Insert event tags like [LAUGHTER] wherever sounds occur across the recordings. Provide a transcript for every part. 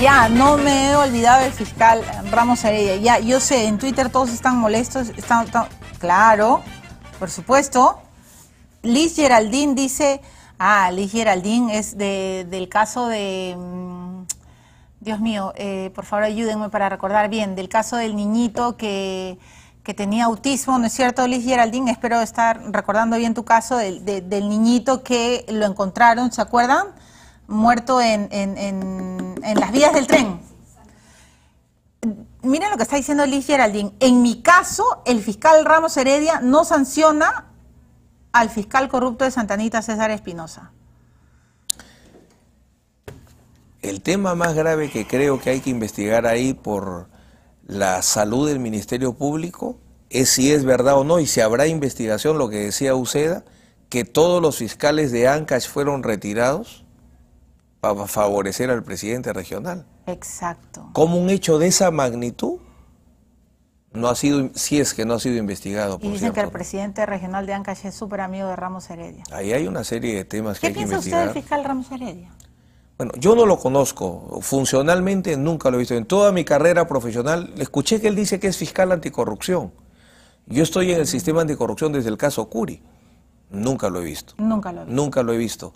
Ya, no me he olvidado del fiscal Ramos Arella. Ya, yo sé, en Twitter todos están molestos. Están, Claro, por supuesto. Liz Geraldine dice, ah, Liz Geraldine es de, del caso de... Mm, Dios mío, eh, por favor ayúdenme para recordar bien, del caso del niñito que, tenía autismo, ¿no es cierto, Liz Geraldine? Espero estar recordando bien tu caso del, del niñito que lo encontraron, ¿se acuerdan? Muerto en en las vías del tren. miren lo que está diciendo Liz Geraldín. En mi caso, el fiscal Ramos Heredia no sanciona al fiscal corrupto de Santanita, César Espinosa. El tema más grave que creo que hay que investigar ahí por la salud del Ministerio Público es si es verdad o no, y si habrá investigación, lo que decía Uceda, que todos los fiscales de Ancash fueron retirados para favorecer al presidente regional. Exacto. Como un hecho de esa magnitud no ha sido, si es que no ha sido investigado? y dicen que el presidente regional de Ancash es súper amigo de Ramos Heredia. Ahí hay una serie de temas que hay que investigar. ¿Qué piensa usted del fiscal Ramos Heredia? Bueno, yo no lo conozco, funcionalmente nunca lo he visto. En toda mi carrera profesional, escuché que él dice que es fiscal anticorrupción. Yo estoy en el mm. sistema anticorrupción desde el caso Curi. Nunca lo he visto. Nunca lo he visto. Nunca lo he visto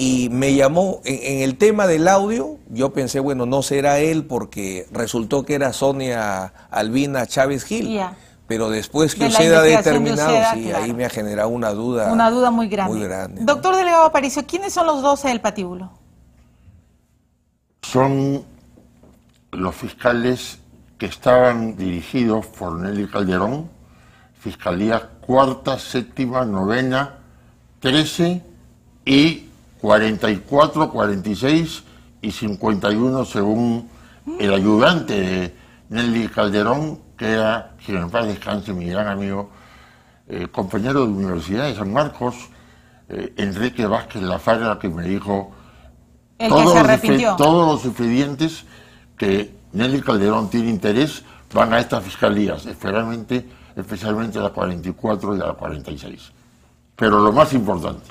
y me llamó en, el tema del audio. Yo pensé, bueno, no será él porque resultó que era Sonia Albina Chávez Gil. Pero después que usted ha determinado, sí, ahí me ha generado una duda. Una duda muy grande. Doctor Delegado Aparicio, ¿quiénes son los 12 del patíbulo? Son los fiscales que estaban dirigidos por Nelly Calderón, Fiscalía Cuarta, Séptima, Novena, Trece y 44, 46 y 51 según el ayudante de Nelly Calderón, que era, quien en paz descanse, mi gran amigo, eh, compañero de Universidad de San Marcos, eh, Enrique Vázquez Lafarga, que me dijo todos, los expedientes que Nelly Calderón tiene interés van a estas fiscalías, especialmente, especialmente la 44 y a la 46. Pero lo más importante,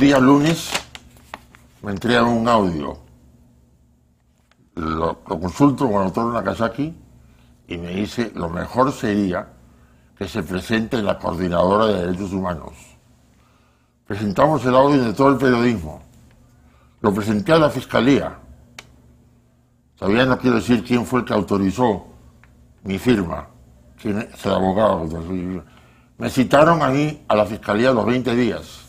día lunes me entregan un audio. Lo, consulto con el autor Nakasaki y me dice, lo mejor sería que se presente la coordinadora de derechos humanos. Presentamos el audio de todo el periodismo. Lo presenté a la fiscalía. Todavía no quiero decir quién fue el que autorizó mi firma, quién es el abogado. Me citaron a mí a la fiscalía los 20 días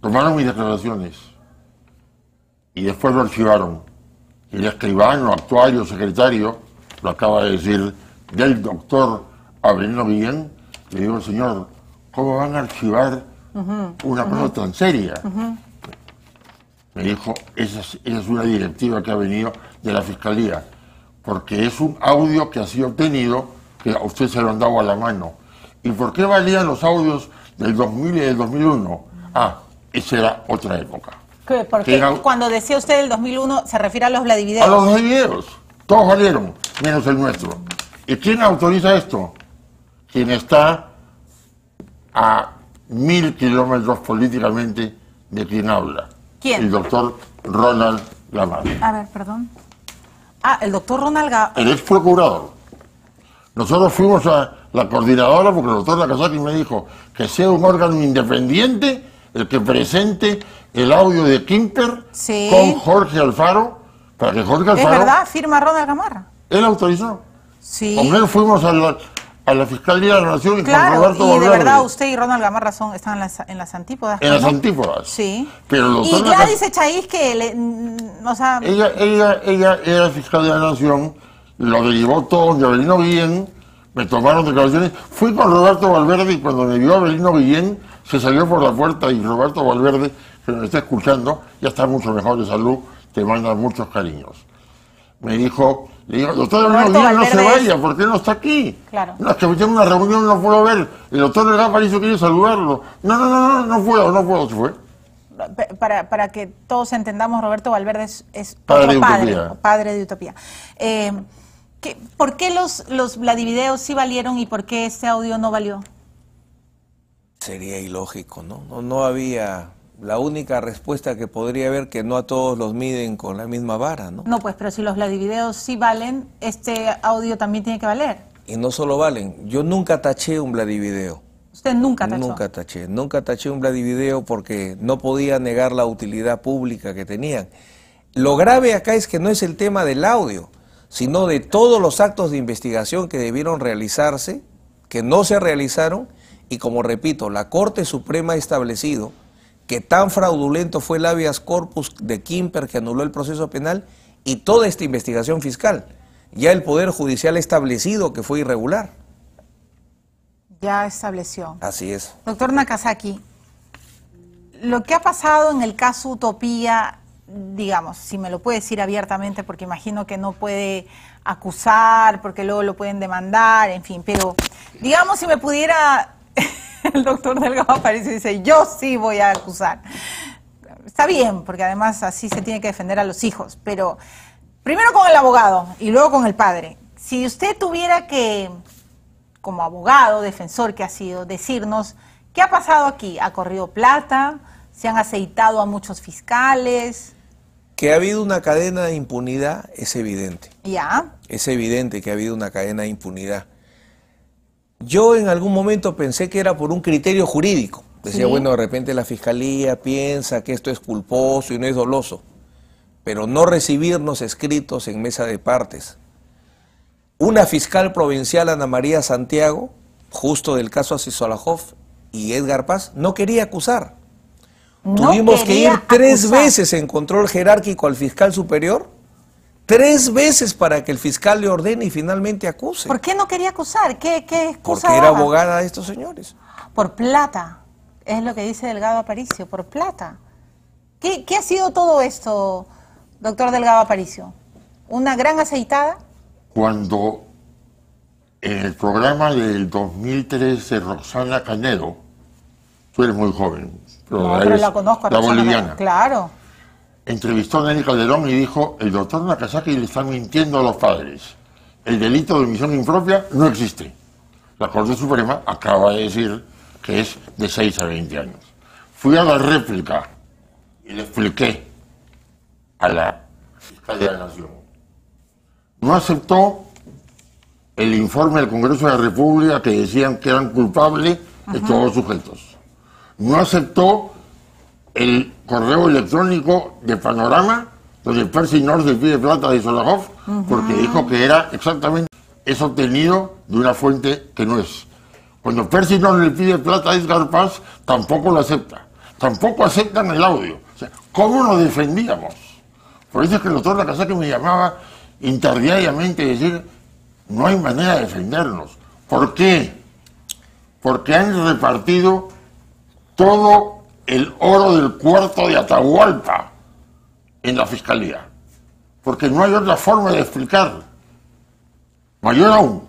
tomaron mis declaraciones y después lo archivaron. el escribano, actuario, secretario, lo acaba de decir, del doctor Avelino bien le digo, señor, ¿cómo van a archivar una cosa tan seria? Me dijo, esa es, esa es una directiva que ha venido de la Fiscalía, porque es un audio que ha sido obtenido, que a usted se lo han dado a la mano. ¿Y por qué valían los audios del 2000 y del 2001, ah, esa era otra época. ¿Qué? Porque cuando decía usted el 2001, se refiere a los Vladivideos. A los Vladivideos. Todos valieron, menos el nuestro. ¿Y quién autoriza esto? Quien está a mil kilómetros políticamente de quien habla. ¿Quién? El doctor Ronald Gamal. A ver, perdón. Ah, el doctor Ronald Gamal. El ex procurador. Nosotros fuimos a, la coordinadora, porque el doctor Nakazaki me dijo que sea un órgano independiente el que presente el audio de Kimper con Jorge Alfaro, para que Jorge Alfaro... Es verdad, firma Ronald Gamarra. Él autorizó. Sí. Con él fuimos a la, a la Fiscalía de la Nación y con Roberto y de verdad usted y Ronald Gamarra están en las, antípodas. En las antípodas. Sí. y ya dice Chaís que... Le, ella, ella, ella era Fiscalía de la Nación, lo derivó todo, vino bien me tomaron declaraciones. Fui con Roberto Valverde y cuando me vio Abelino Guillén se salió por la puerta y Roberto Valverde, que me está escuchando, ya está mucho mejor de salud, te manda muchos cariños. Me dijo, le digo, doctor Abelino Guillén no se vaya, ¿por qué no está aquí? Claro. No, es que me una reunión, no puedo ver. El doctor Legapa hizo que quiere saludarlo. No, no, no, no, no puedo, no puedo, se fue. Para, que todos entendamos, Roberto Valverde es, padre, de padre, de Utopía. Eh, ¿Por qué los, los Vladivideos sí valieron y por qué este audio no valió? Sería ilógico, ¿no? No, no había la única respuesta que podría haber que no a todos los miden con la misma vara, ¿no? No, pues, pero si los Vladivideos sí valen, este audio también tiene que valer. Y no solo valen, yo nunca taché un Vladivideo. ¿Usted nunca tachó? Nunca taché, nunca taché un Vladivideo porque no podía negar la utilidad pública que tenían. Lo grave acá es que no es el tema del audio, sino de todos los actos de investigación que debieron realizarse, que no se realizaron, y como repito, la Corte Suprema ha establecido que tan fraudulento fue el habeas corpus de Kimper que anuló el proceso penal y toda esta investigación fiscal. Ya el Poder Judicial ha establecido que fue irregular. Ya estableció. Así es. Doctor Nakazaki, lo que ha pasado en el caso Utopía digamos, si me lo puede decir abiertamente, porque imagino que no puede acusar, porque luego lo pueden demandar, en fin, pero digamos si me pudiera, [LAUGHS] el doctor Delgado aparece y dice, yo sí voy a acusar. Está bien, porque además así se tiene que defender a los hijos, pero primero con el abogado y luego con el padre. Si usted tuviera que, como abogado, defensor que ha sido, decirnos, ¿qué ha pasado aquí? ¿Ha corrido plata? ¿Se han aceitado a muchos fiscales? Que ha habido una cadena de impunidad es evidente. Ya. Es evidente que ha habido una cadena de impunidad. Yo en algún momento pensé que era por un criterio jurídico. Decía, bueno, de repente la fiscalía piensa que esto es culposo y no es doloso. Pero no recibirnos escritos en mesa de partes. Una fiscal provincial, Ana María Santiago, justo del caso Asisolajov y Edgar Paz, no quería acusar. Tuvimos que ir tres veces en control jerárquico al fiscal superior, tres veces para que el fiscal le ordene y finalmente acuse. ¿Por qué no quería acusar? ¿Qué, qué excusa Porque era abogada de estos señores. Por plata, es lo que dice Delgado Aparicio, por plata. ¿Qué, ha sido todo esto, doctor Delgado Aparicio? ¿Una gran aceitada? Cuando en el programa del 2013 de Roxana Canedo, tú eres muy joven. Pero la, conozco. la boliviana. Claro. Entrevistó a Nelly Calderón y dijo, el doctor Nakasaki le está mintiendo a los padres. El delito de omisión impropia no existe. La Corte Suprema acaba de decir que es de 6 a 20 años. Fui a la réplica y le expliqué a la fiscalía de la Nación. No aceptó el informe del Congreso de la República que decían que eran culpables de todos los sujetos no aceptó el correo electrónico de Panorama, donde Percy North le pide plata de Solajov, porque dijo que era exactamente eso obtenido de una fuente que no es. Cuando Percy North le pide plata a Edgar Paz, tampoco lo acepta. Tampoco aceptan el audio. ¿cómo nos defendíamos? Por eso es que el doctor casa que me llamaba interdiariamente y decir, no hay manera de defendernos. ¿Por qué? Porque han repartido todo el oro del cuarto de Atahualpa en la fiscalía, porque no hay otra forma de explicar. Mayor aún,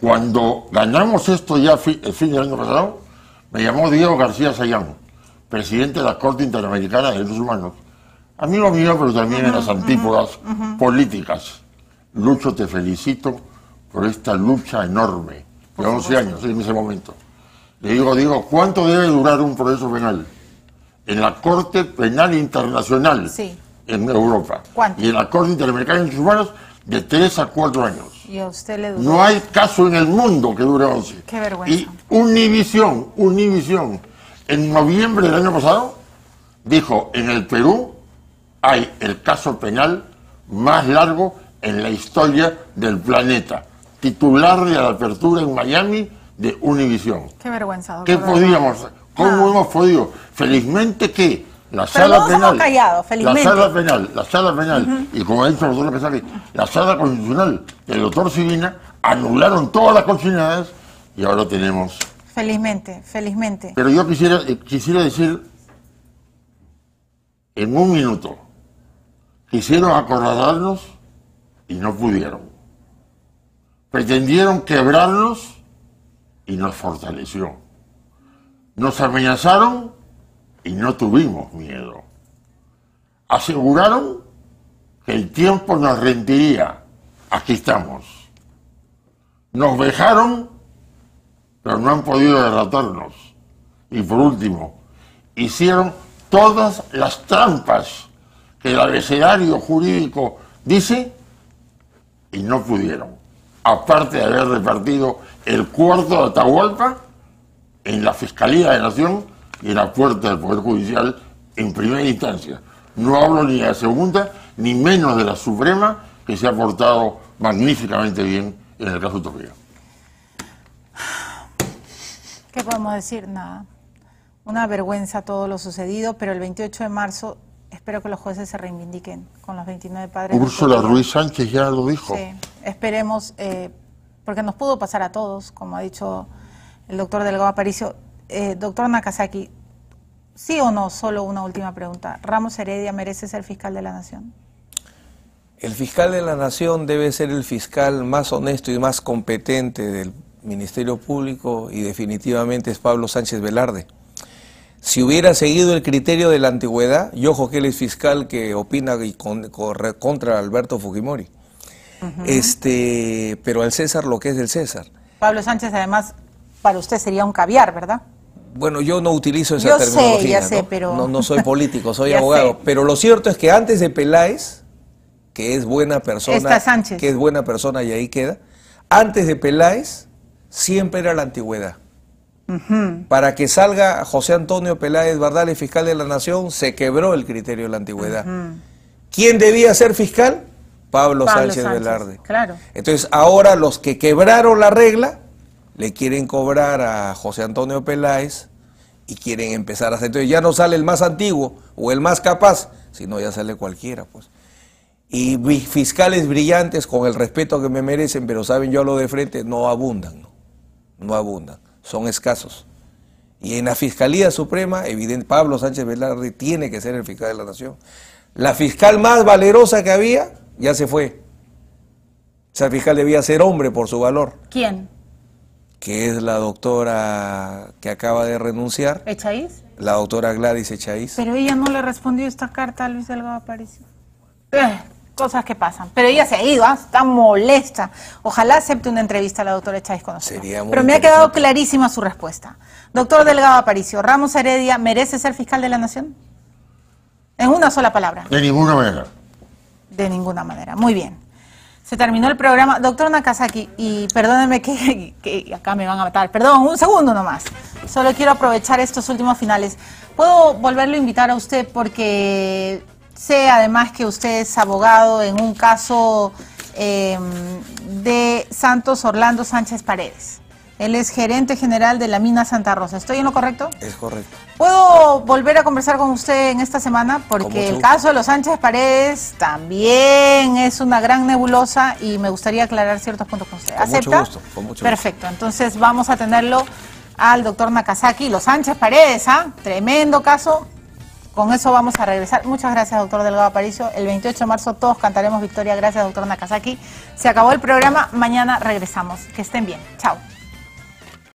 cuando ganamos esto ya el fin del año pasado, me llamó Diego García Sayán, presidente de la Corte Interamericana de Derechos Humanos, amigo mío, pero también en las antípodas políticas. Lucho, te felicito por esta lucha enorme de 11 años en ese momento. Le digo, digo, ¿cuánto debe durar un proceso penal? En la Corte Penal Internacional en Europa. ¿Cuánto? Y en la Corte Interamericana de derechos Humanos de 3 a 4 años. ¿Y a usted le no hay caso en el mundo que dure 11. Qué vergüenza. Y Univisión, Univisión, en noviembre del año pasado, dijo, en el Perú hay el caso penal más largo en la historia del planeta. Titular de la apertura en Miami, de Univisión. Qué vergüenza, ¿Qué podíamos, cómo hemos podido? Felizmente que la sala penal, la sala penal, la sala penal, y como ha dicho el doctor Pesari, la sala constitucional del doctor Sivina, anularon todas las consignadas y ahora tenemos. Felizmente, felizmente. Pero yo quisiera, eh, quisiera decir en un minuto. Quisieron acorralarnos y no pudieron. Pretendieron quebrarnos y nos fortaleció. Nos amenazaron y no tuvimos miedo. Aseguraron que el tiempo nos rendiría. Aquí estamos. Nos dejaron, pero no han podido derrotarnos. Y por último, hicieron todas las trampas que el abecedario jurídico dice y no pudieron, aparte de haber repartido el cuarto de Atahualpa en la Fiscalía de Nación y en la puerta del Poder Judicial en primera instancia. No hablo ni de la segunda, ni menos de la Suprema, que se ha portado magníficamente bien en el caso Utopía. ¿Qué podemos decir? Nada. Una vergüenza todo lo sucedido, pero el 28 de marzo espero que los jueces se reivindiquen con los 29 padres. Úrsula Ruiz Sánchez ya lo dijo. Sí, esperemos. Eh, porque nos pudo pasar a todos, como ha dicho el doctor Delgado Aparicio. Eh, doctor Nakazaki, sí o no, solo una última pregunta. ¿Ramos Heredia merece ser fiscal de la Nación? El fiscal de la Nación debe ser el fiscal más honesto y más competente del Ministerio Público y definitivamente es Pablo Sánchez Velarde. Si hubiera seguido el criterio de la antigüedad, yo ojo que él es fiscal que opina y contra Alberto Fujimori este, pero al César lo que es del César. Pablo Sánchez, además, para usted sería un caviar, ¿verdad? Bueno, yo no utilizo esa terminología. ¿no? pero... no, soy político, soy [LAUGHS] abogado. Pero lo cierto es que antes de Peláez, que es buena persona, que es buena persona y ahí queda, antes de Peláez siempre era la antigüedad. Para que salga José Antonio Peláez Bardales, fiscal de la Nación, se quebró el criterio de la antigüedad. ¿Quién debía ser fiscal? Pablo, Sánchez, Velarde. Claro. Entonces, ahora los que quebraron la regla le quieren cobrar a José Antonio Peláez y quieren empezar a hacer. Entonces, ya no sale el más antiguo o el más capaz, sino ya sale cualquiera, pues. Y fiscales brillantes, con el respeto que me merecen, pero saben, yo lo de frente, no abundan, no, no abundan, son escasos. Y en la Fiscalía Suprema, evidente, Pablo Sánchez Velarde tiene que ser el fiscal de la Nación. La fiscal más valerosa que había ya se fue. El fiscal debía ser hombre por su valor. ¿Quién? Que es la doctora que acaba de renunciar. ¿Echaíz? La doctora Gladys Echaíz. Pero ella no le respondió esta carta a Luis Delgado Aparicio. Eh, cosas que pasan. Pero ella se ha ido, ah, está molesta. Ojalá acepte una entrevista a la doctora Echaíz con nosotros. Pero me ha quedado clarísima su respuesta. Doctor Delgado Aparicio, ¿Ramos Heredia merece ser fiscal de la Nación? En una sola palabra. De ninguna manera de ninguna manera. Muy bien. Se terminó el programa. Doctor Nakazaki, y perdónenme [LAUGHS] que, acá me van a matar. Perdón, un segundo nomás. Solo quiero aprovechar estos últimos finales. Puedo volverlo a invitar a usted porque sé además que usted es abogado en un caso em, de Santos Orlando Sánchez Paredes. Él es gerente general de la mina Santa Rosa. ¿Estoy en lo correcto? Es correcto. ¿Puedo volver a conversar con usted en esta semana? Porque el caso de los Sánchez Paredes también es una gran nebulosa y me gustaría aclarar ciertos puntos con usted. Con gusto, Perfecto. Entonces vamos a tenerlo al doctor Nakazaki. Los Sánchez Paredes, ¿ah? Tremendo caso. Con eso vamos a regresar. Muchas gracias, doctor Delgado Aparicio. El 28 de marzo todos cantaremos victoria. Gracias, doctor Nakazaki. Se acabó el programa. Mañana regresamos. Que estén bien. Chao.